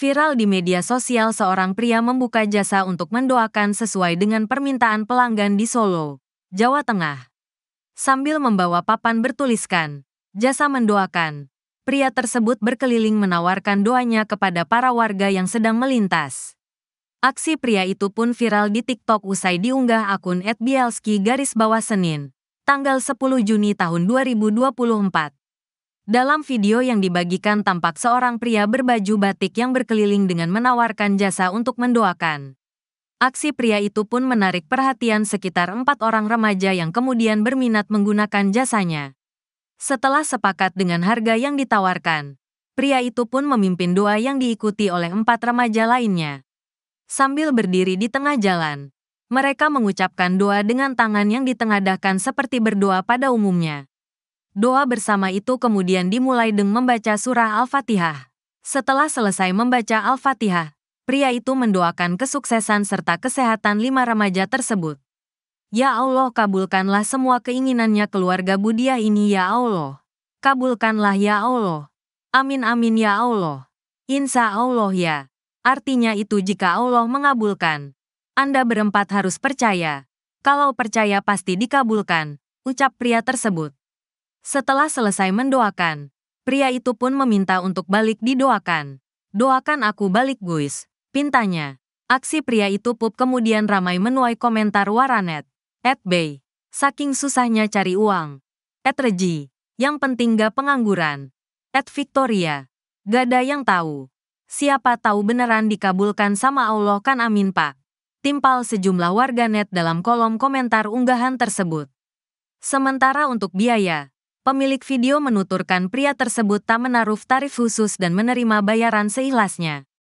Viral di media sosial seorang pria membuka jasa untuk mendoakan sesuai dengan permintaan pelanggan di Solo, Jawa Tengah. Sambil membawa papan bertuliskan, jasa mendoakan. Pria tersebut berkeliling menawarkan doanya kepada para warga yang sedang melintas. Aksi pria itu pun viral di TikTok usai diunggah akun @bielski garis bawah Senin, tanggal 10 Juni tahun 2024. Dalam video yang dibagikan tampak seorang pria berbaju batik yang berkeliling dengan menawarkan jasa untuk mendoakan. Aksi pria itu pun menarik perhatian sekitar empat orang remaja yang kemudian berminat menggunakan jasanya. Setelah sepakat dengan harga yang ditawarkan, pria itu pun memimpin doa yang diikuti oleh empat remaja lainnya. Sambil berdiri di tengah jalan, mereka mengucapkan doa dengan tangan yang ditengadahkan seperti berdoa pada umumnya. Doa bersama itu kemudian dimulai dengan membaca surah Al-Fatihah. Setelah selesai membaca Al-Fatihah, pria itu mendoakan kesuksesan serta kesehatan lima remaja tersebut. Ya Allah kabulkanlah semua keinginannya keluarga Budiah ini ya Allah. Kabulkanlah ya Allah. Amin amin ya Allah. Insya Allah ya. Artinya itu jika Allah mengabulkan. Anda berempat harus percaya. Kalau percaya pasti dikabulkan, ucap pria tersebut. Setelah selesai mendoakan, pria itu pun meminta untuk balik didoakan. Doakan aku balik guys, pintanya. Aksi pria itu pup kemudian ramai menuai komentar waranet. At Bay, saking susahnya cari uang. Et Reji, yang penting gak pengangguran. Et Victoria, gak ada yang tahu. Siapa tahu beneran dikabulkan sama Allah kan amin pak timpal sejumlah warganet dalam kolom komentar unggahan tersebut. Sementara untuk biaya, pemilik video menuturkan pria tersebut tak menaruh tarif khusus dan menerima bayaran seikhlasnya.